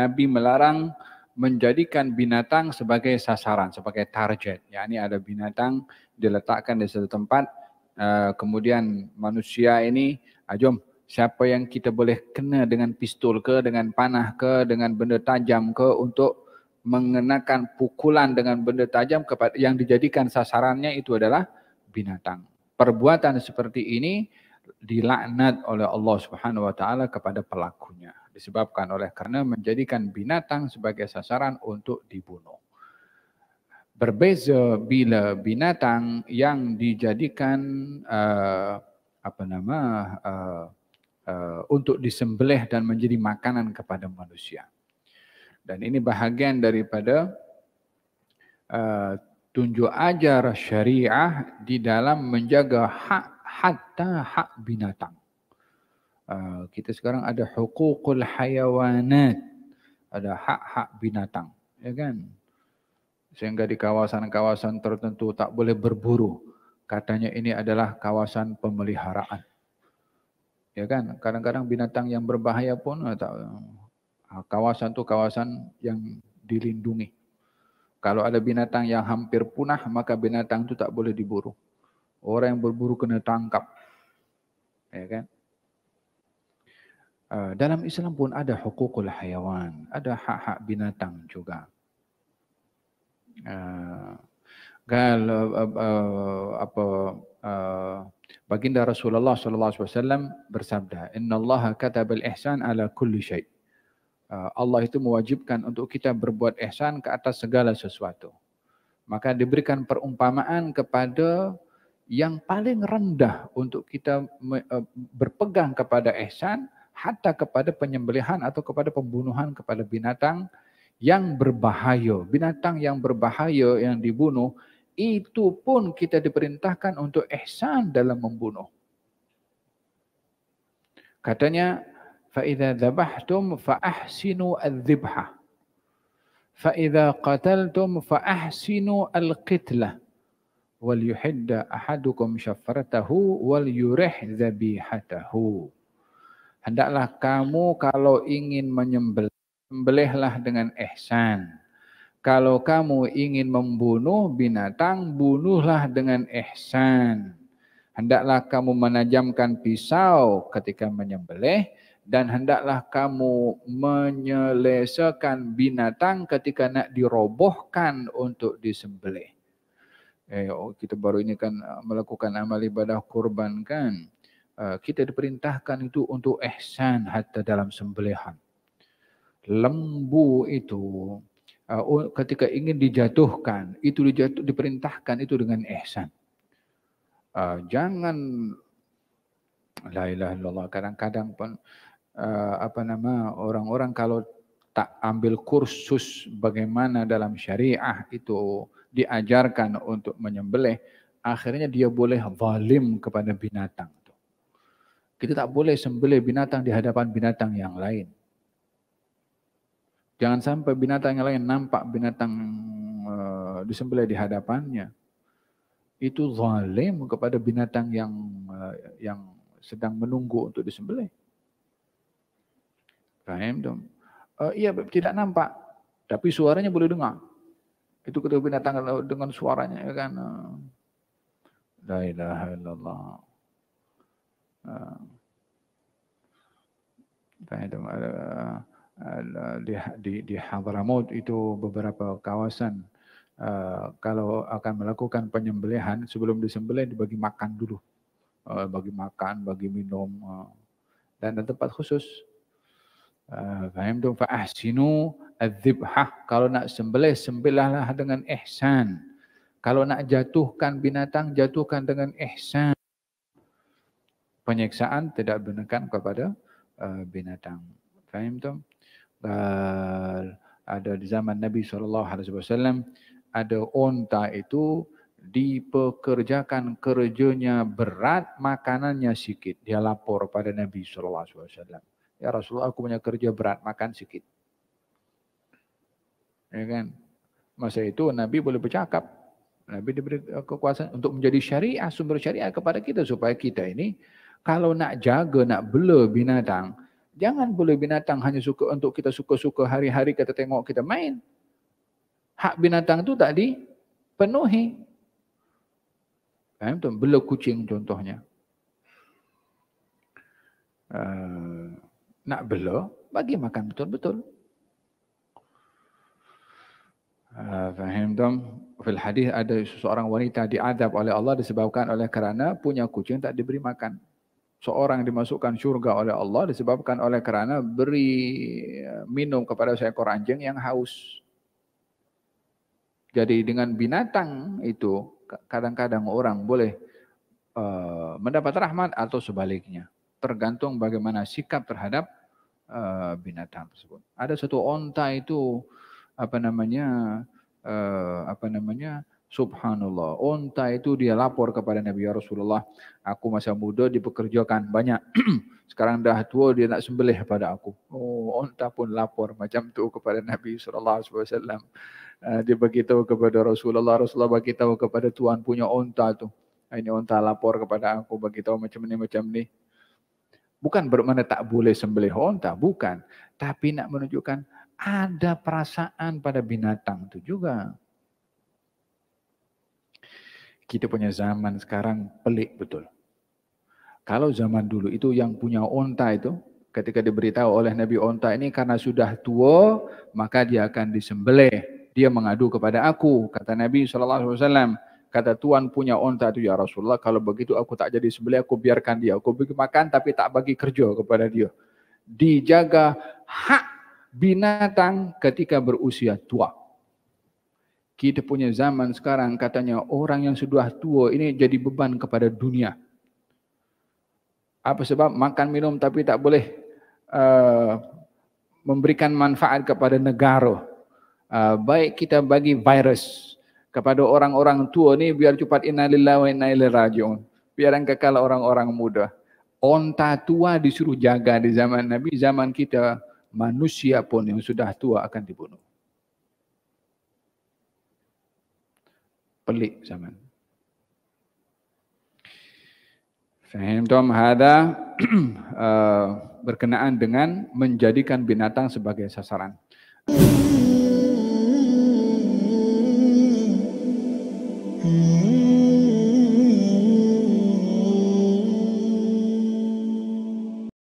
Nabi melarang menjadikan binatang sebagai sasaran, sebagai target. Ya, ini ada binatang diletakkan di satu tempat, eh, kemudian manusia ini, ajom, ah, siapa yang kita boleh kena dengan pistol ke, dengan panah ke, dengan benda tajam ke untuk mengenakan pukulan dengan benda tajam kepada yang dijadikan sasarannya itu adalah binatang. Perbuatan seperti ini dilaknat oleh Allah Subhanahu wa taala kepada pelakunya disebabkan oleh karena menjadikan binatang sebagai sasaran untuk dibunuh. Berbeza bila binatang yang dijadikan uh, apa nama uh, uh, untuk disembelih dan menjadi makanan kepada manusia. Dan ini bahagian daripada uh, tunjuk ajar syariah di dalam menjaga hak hatta hak binatang. Ah, kita sekarang ada hukukul hayawanat. Ada hak-hak binatang. Ya kan? Sehingga di kawasan-kawasan tertentu tak boleh berburu. Katanya ini adalah kawasan pemeliharaan. Ya kan? Kadang-kadang binatang yang berbahaya pun eh, tak, ah, kawasan itu kawasan yang dilindungi. Kalau ada binatang yang hampir punah, maka binatang itu tak boleh diburu. Orang yang berburu kena tangkap. Ya kan? Eh, dalam Islam pun ada hukukul hayawan, ada hak-hak binatang juga. Uh, apa baginda Rasulullah sallallahu alaihi wasallam bersabda, "Inna Allah kata al-ihsan ala kulli syai." Allah itu mewajibkan untuk kita berbuat ihsan ke atas segala sesuatu. Maka diberikan perumpamaan kepada yang paling rendah untuk kita berpegang kepada ihsan, hatta kepada penyembelihan atau kepada pembunuhan kepada binatang yang berbahaya. Binatang yang berbahaya yang dibunuh itu pun kita diperintahkan untuk ihsan dalam membunuh. Katanya fa idza dhabhtum fa ahsinu adh-dhibha. Fa idza qataltum fa ahsinu al-qitla. Wal yuhidda ahadukum shafratahu wal yurih dhabihatahu hendaklah kamu kalau ingin menyembelihlah dengan ihsan. Kalau kamu ingin membunuh binatang, bunuhlah dengan ihsan. Hendaklah kamu menajamkan pisau ketika menyembelih dan hendaklah kamu menyelesaikan binatang ketika nak dirobohkan untuk disembelih. Eh, oh kita baru ini kan eh, melakukan amal ibadah kurban kan. Eh, kita diperintahkan itu untuk ihsan hatta dalam sembelihan. Lembu itu eh, ketika ingin dijatuhkan, itu dijatuh, diperintahkan itu dengan ihsan. Eh, jangan la ilaha illallah kadang-kadang pun apa nama orang-orang kalau tak ambil kursus bagaimana dalam syariah itu diajarkan untuk menyembelih akhirnya dia boleh zalim kepada binatang kita tak boleh sembelih binatang di hadapan binatang yang lain. Jangan sampai binatang yang lain nampak binatang e, disembelih di hadapannya. Itu zalim kepada binatang yang e, yang sedang menunggu untuk disembelih. Fahim tu? E, iya, tidak nampak. Tapi suaranya boleh dengar. Itu ketika binatang dengan suaranya kan. La ilaha uh, di, di, di Hadramaut itu beberapa kawasan uh, kalau akan melakukan penyembelihan sebelum disembelih dibagi makan dulu uh, bagi makan bagi minum uh, dan ada tempat khusus Faham tu? sinu adzibhah. Kalau nak sembelih, sembelahlah dengan ihsan. Kalau nak jatuhkan binatang, jatuhkan dengan ihsan penyeksaan tidak benarkan kepada eh, binatang. Faham tu? ada di zaman Nabi SAW, ada onta itu dipekerjakan kerjanya berat, makanannya sikit. Dia lapor pada Nabi SAW. Ya Rasulullah, aku punya kerja berat, makan sikit. Ya kan? Masa itu Nabi boleh bercakap. Nabi diberi kekuasaan untuk menjadi syariah, sumber syariah kepada kita. Supaya kita ini kalau nak jaga, nak bela binatang, jangan bela binatang hanya suka untuk kita suka-suka hari-hari kita tengok kita main. Hak binatang tu tak dipenuhi. Eh, Bela kucing contohnya. Uh, nak bela, bagi makan betul-betul. Eh, faham tak? Fil hadis ada seseorang wanita diadab oleh Allah disebabkan oleh kerana punya kucing tak diberi makan. seorang dimasukkan surga oleh Allah disebabkan oleh karena beri eh, minum kepada seekor anjing yang haus. Jadi dengan binatang itu kadang-kadang orang boleh eh, mendapat rahmat atau sebaliknya. Tergantung bagaimana sikap terhadap eh, binatang tersebut. Ada satu onta itu apa namanya apa namanya Subhanallah. Unta itu dia lapor kepada Nabi ya Rasulullah. Aku masa muda dipekerjakan banyak. Sekarang dah tua dia nak sembelih pada aku. Oh, unta pun lapor macam tu kepada Nabi sallallahu alaihi wasallam. Ah, dia beritahu kepada Rasulullah, Rasulullah beritahu kepada tuan punya unta tu. Ah, ini unta lapor kepada aku beritahu macam ni macam ni. Bukan bermakna tak boleh sembelih unta, bukan. Tapi nak menunjukkan ada perasaan pada binatang itu juga kita punya zaman sekarang pelik betul. Kalau zaman dulu itu yang punya onta itu ketika diberitahu oleh Nabi onta ini karena sudah tua maka dia akan disembelih. Dia mengadu kepada aku kata Nabi saw. Kata Tuhan punya onta itu ya Rasulullah kalau begitu aku tak jadi sembelih aku biarkan dia aku bagi makan tapi tak bagi kerja kepada dia. Dijaga hak binatang ketika berusia tua kita punya zaman sekarang katanya orang yang sudah tua ini jadi beban kepada dunia. Apa sebab makan minum tapi tak boleh uh, memberikan manfaat kepada negara. Uh, baik kita bagi virus kepada orang-orang tua ni biar cepat innalillahi wa inna ilaihi rajiun. Biar yang kekal orang-orang muda. Onta tua disuruh jaga di zaman Nabi, zaman kita manusia pun yang sudah tua akan dibunuh. pelik zaman. Fahimtum hada eh, berkenaan dengan menjadikan binatang sebagai sasaran. Hmm. hmm.